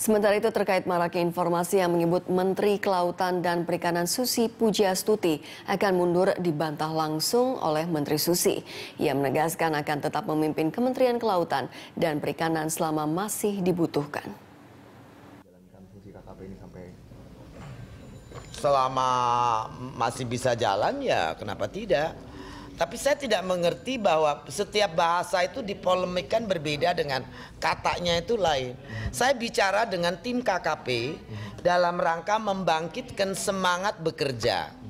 Sementara itu terkait maraknya informasi yang menyebut Menteri Kelautan dan Perikanan Susi Pujiastuti akan mundur dibantah langsung oleh Menteri Susi. Ia menegaskan akan tetap memimpin Kementerian Kelautan dan Perikanan selama masih dibutuhkan. Selama masih bisa jalan ya kenapa tidak? Tapi saya tidak mengerti bahwa setiap bahasa itu dipolemikan berbeda dengan katanya itu lain. Saya bicara dengan tim KKP dalam rangka membangkitkan semangat bekerja.